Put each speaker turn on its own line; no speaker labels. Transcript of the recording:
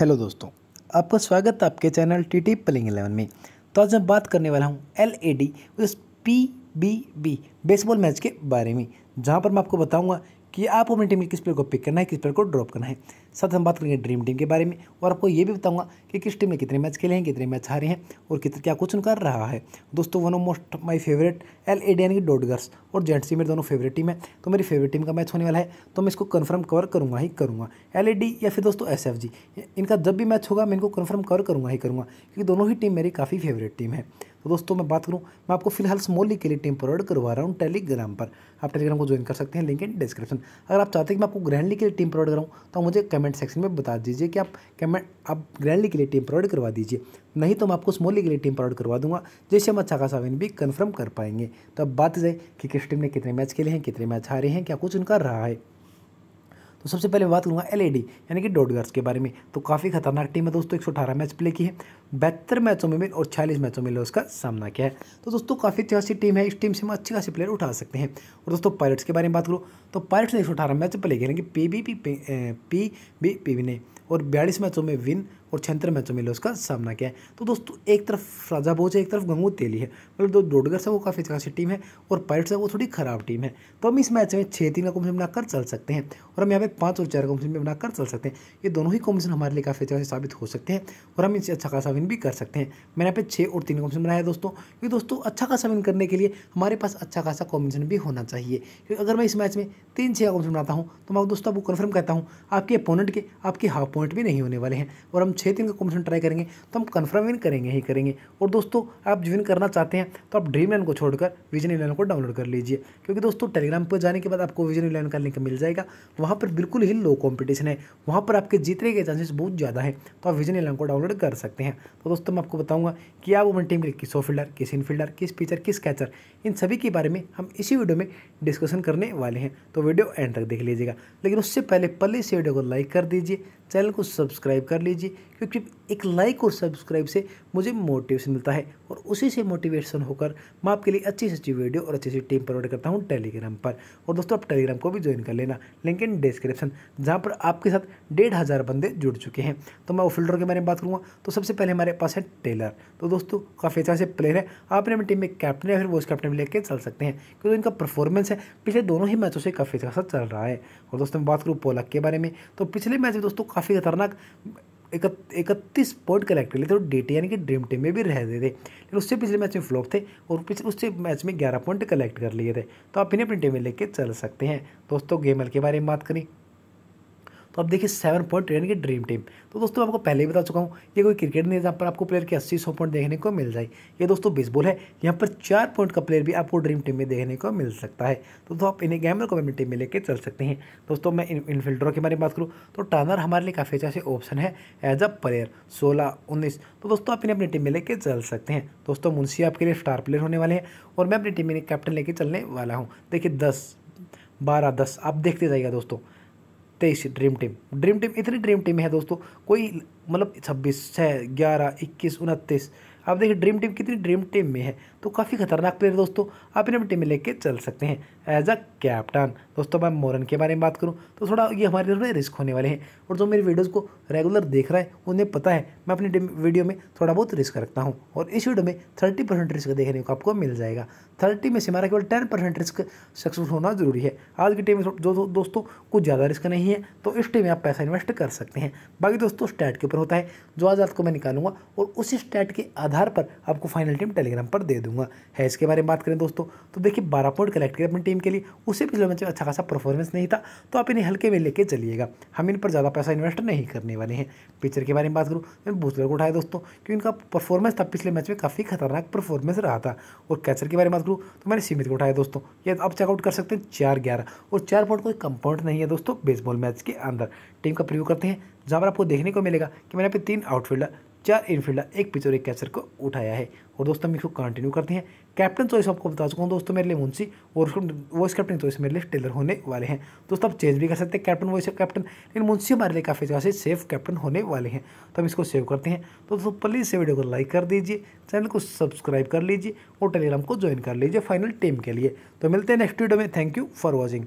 hello दोस्तों आपका स्वागत है आपके चैनल टी टी प्लिंग एलेवन में तो आज मैं बात करने वाला हूँ एल ए डी उस P B B baseball match के बारे में जहाँ पर मैं आपको बताऊँगा कि आपको अपनी टीम के किस प्लेयर को पिक करना है किस प्लेयर को ड्रॉप करना है साथ हम बात करेंगे ड्रीम टीम के बारे में और आपको ये भी बताऊंगा कि किस टीम ने कितने मैच खेले हैं कितने मैच हारे हैं और कितने क्या कुछ उनका रहा है दोस्तों one of most my favourite L A D Dodgers और जेंट्सी मेरे दोनों फेवरेट टीम है तो मेरी फेवरेट टीम का मैच होने वाला है तो मैं इसको कन्फर्म कवर करूँगा ही करूँगा एल या फिर दोस्तों एस इनका जब भी मैच होगा मैं इनको कन्फर्म कवर करूँगा ही करूँगा क्योंकि दोनों ही टीम मेरी काफ़ी फेवरेट टीम है तो दोस्तों मैं बात करूँ मैं आपको फिलहाल स्मॉली के लिए टीम फॉरवर्ड करवा रहा हूँ टेलीग्राम पर आप टेलीग्राम को ज्वाइन कर सकते हैं लिंक इन डिस्क्रिप्शन अगर आप चाहते हैं कि मैं आपको ग्रैंडली के लिए टीम प्रोवाइड कराऊँ तो मुझे कमेंट सेक्शन में बता दीजिए कि आप कमेंट आप ग्रैंडली के लिए टीम प्रोवाइड करवा दीजिए नहीं तो मैं आपको स्मॉली के लिए टीम प्रोवाइड करवा दूंगा जिससे हम अच्छा खासा विन भी कन्फर्म कर पाएंगे तो अब बात जाए कि किस टीम ने कितने मैच खेले हैं कितने मैच हारे हैं क्या कुछ उनका रहा है तो सबसे पहले बात करूँगा एल यानी कि डोडगर्स के बारे में तो काफ़ी खतरनाक टीम है दोस्तों एक मैच प्ले की है बेहतर मैचों में और छियालीस मैचों में उसका सामना किया है तो दोस्तों काफ़ी अच्छी टीम है इस टीम से हम अच्छी खासी प्लेयर उठा सकते हैं और दोस्तों पायलट्स के बारे में बात करूँ तो पायलट्स ने एक मैच प्ले किया यानी कि P B P P B P ने और बयालीस मैचों में विन और छिहत्तर मैचों में उसका सामना किया है तो दोस्तों एक तरफ राजा बोझ है एक तरफ गंगू तेली है मतलब जो डोडगर्स है वो काफ़ी अच्छी टीम है और पायलट्स है वो थोड़ी खराब टीम है तो हम इस मैच में छः तीन का कॉम्बिनेशन बनाकर चल सकते हैं और हम यहाँ पे पाँच और चार कॉम्बिनेशन में बनाकर चल सकते हैं ये दोनों ही कॉम्बिनेशन हमारे लिए काफ़ी अच्छा साबित हो सकते हैं और हम इससे अच्छा खासा विन भी कर सकते हैं मैंने यहाँ पे छः और तीन कॉम्बिनेशन बनाया दोस्तों क्योंकि दोस्तों अच्छा खासा विन करने के लिए हमारे पास अच्छा खासा कॉम्बिनेशन भी होना चाहिए क्योंकि अगर मैं इस मैच में तीन छः का कॉम्बिनेशन बनाता हूँ तो मैं दोस्तों आपको कन्फर्म करता हूँ आपके अपोनेंट के आपके हाफ पॉइंट भी नहीं होने वाले हैं और हम छः दिन का कॉम्पिटिशन ट्राई करेंगे तो हम कन्फर्म विन करेंगे ही करेंगे और दोस्तों आप विन करना चाहते हैं तो आप ड्रीम लाइन को छोड़कर विजन इलेवन को डाउनलोड कर लीजिए क्योंकि दोस्तों टेलीग्राम पर जाने के बाद आपको विजन इलेवन का लिंक मिल जाएगा वहाँ पर बिल्कुल ही लो कॉम्पिटिशन है वहाँ पर आपके जीतने के चांसेस बहुत ज़्यादा है तो आप विजन इलेवन को डाउनलोड कर सकते हैं तो दोस्तों मैं आपको बताऊँगा कि आप अपनी टीम के किस ऑफ फील्डर किस इनफील्डर किस पिचर किस कैचर इन सभी के बारे में हम इसी वीडियो में डिस्कशन करने वाले हैं तो वीडियो एंड तक देख लीजिएगा लेकिन उससे पहले पहले इस वीडियो को लाइक कर दीजिए चैनल को सब्सक्राइब कर लीजिए क्योंकि एक लाइक और सब्सक्राइब से मुझे मोटिवेशन मिलता है और उसी से मोटिवेशन होकर मैं आपके लिए अच्छी से अच्छी वीडियो और अच्छी सी टीम प्रोवाइड करता हूँ टेलीग्राम पर और दोस्तों आप टेलीग्राम को भी ज्वाइन कर लेना लिंक इन डिस्क्रिप्शन जहाँ पर आपके साथ डेढ़ हज़ार बंदे जुड़ चुके हैं तो मैं वो फिल्टर के बारे में बात करूँगा तो सबसे पहले हमारे पास है टेलर तो दोस्तों काफ़ी अच्छा से प्लेयर है आपने अपनी टीम में कैप्टन या फिर वॉइस कैप्टन लेकर चल सकते हैं क्योंकि इनका परफॉर्मेंस है पिछले दोनों ही मैचों से काफ़ी अच्छा चल रहा है और दोस्तों मैं बात करूँ पोलक के बारे में तो पिछले मैच में दोस्तों काफ़ी खतरनाक इकतीस पॉइंट कलेक्ट कर लिए थे और डेटी यानी कि ड्रीम टीम में भी रह गए थे लेकिन उससे पिछले मैच में फ्लॉप थे और पिछले उससे मैच में ग्यारह पॉइंट कलेक्ट कर लिए थे तो आप इन्हें अपनी टीम में लेके चल सकते हैं दोस्तों गेम के बारे में बात करें तो आप देखिए सेवन पॉइंट यानी की ड्रीम टीम तो दोस्तों आपको पहले ही बता चुका हूँ ये कोई क्रिकेट नहीं जहाँ पर आपको प्लेयर के अस्सी सौ पॉइंट देखने को मिल जाए ये दोस्तों बेसबॉल है यहाँ पर चार पॉइंट का प्लेयर भी आपको ड्रीम टीम में देखने को मिल सकता है तो दोस्तों आप इन्हें गैमर को अपनी टीम में लेकर चल सकते हैं दोस्तों मैं इनफील्डरों के बारे में बात करूँ तो टर्नर हमारे लिए काफ़ी अच्छे ऑप्शन है एज अ प्लेयर सोलह उन्नीस तो दोस्तों आप इन्हें अपनी टीम में लेकर चल सकते हैं दोस्तों मुंशी आपके लिए स्टार प्लेयर होने वाले हैं और मैं अपनी टीम में कैप्टन लेके चलने वाला हूँ देखिए दस बारह दस आप देखते जाइएगा दोस्तों तेईस ड्रीम टीम ड्रीम टीम इतनी ड्रीम टीम है दोस्तों कोई मतलब छब्बीस छः ग्यारह इक्कीस उनतीस आप देखिए ड्रीम टीम कितनी ड्रीम टीम में है तो काफ़ी खतरनाक प्लेयर दोस्तों आप इन्हें टीम में लेके चल सकते हैं एज अ कैप्टन दोस्तों मैं मोरन के बारे में बात करूँ तो थोड़ा ये हमारे थोड़े रिस्क होने वाले हैं और जो मेरी वीडियोज़ को रेगुलर देख रहा है उन्हें पता है मैं अपनी वीडियो में थोड़ा बहुत रिस्क रखता हूँ और इस वीडियो में थर्टी परसेंट रिस्क देखने को आपको मिल जाएगा थर्टी में से हमारा केवल टेन परसेंट रिस्क सक्सेसफुल होना जरूरी है आज की टीम में जो दोस्तों कुछ ज़्यादा रिस्क नहीं है तो इस टीम में आप पैसा इन्वेस्ट कर सकते हैं बाकी दोस्तों स्टैट के ऊपर होता है जो आज आपको मैं निकालूंगा और उसी स्टैट के आधार आधार पर आपको फाइनल टीम टेलीग्राम पर दे दूंगा हैज़ के बारे में बात करें दोस्तों तो देखिए बारह पॉइंट कलेक्ट किया अपनी टीम के लिए उसे पिछले मैच में अच्छा खासा परफॉर्मेंस नहीं था तो आप इन्हें हल्के में लेके चलिएगा हम इन पर ज़्यादा पैसा इन्वेस्ट नहीं करने वाले हैं पिक्चर के बारे में बात करूँ तो बूस्टर को उठाया दोस्तों क्योंकि इनका परफॉर्मेंस था पिछले मैच में काफ़ी खतरनाक परफॉर्मेंस रहा था और कैचर के बारे में बात करूँ तो मैंने सीमित को उठाया दोस्तों ये आप चेकआउट कर सकते हैं चार ग्यारह और चार पॉइंट कोई कंपाउंड नहीं है दोस्तों बेसबॉल मैच के अंदर टीम का प्रयोग करते हैं जहाँ पर आपको देखने को मिलेगा कि मैंने यहाँ पे तीन आउटफील्डर चार इनफील्डर एक पिच और एक कैचर को उठाया है और दोस्तों हम इसको कंटिन्यू करते हैं कैप्टन चॉइस आपको बता चुका हूँ दोस्तों मेरे लिए मुंशी और वॉइस कैप्टन चॉइस मेरे लिए टेलर होने वाले हैं दोस्तों आप चेंज भी कर सकते हैं कैप्टन वॉइस कैप्टन लेकिन मुंशी हमारे लिए काफ़ी अच्छे से सेफ कैप्टन होने वाले हैं तो हम इसको सेव करते हैं तो दोस्तों प्लीज़ से वीडियो को लाइक कर दीजिए चैनल को सब्सक्राइब कर लीजिए और टेलीग्राम को ज्वाइन कर लीजिए फाइनल टीम के लिए तो मिलते हैं नेक्स्ट वीडियो में थैंक यू फॉर वॉचिंग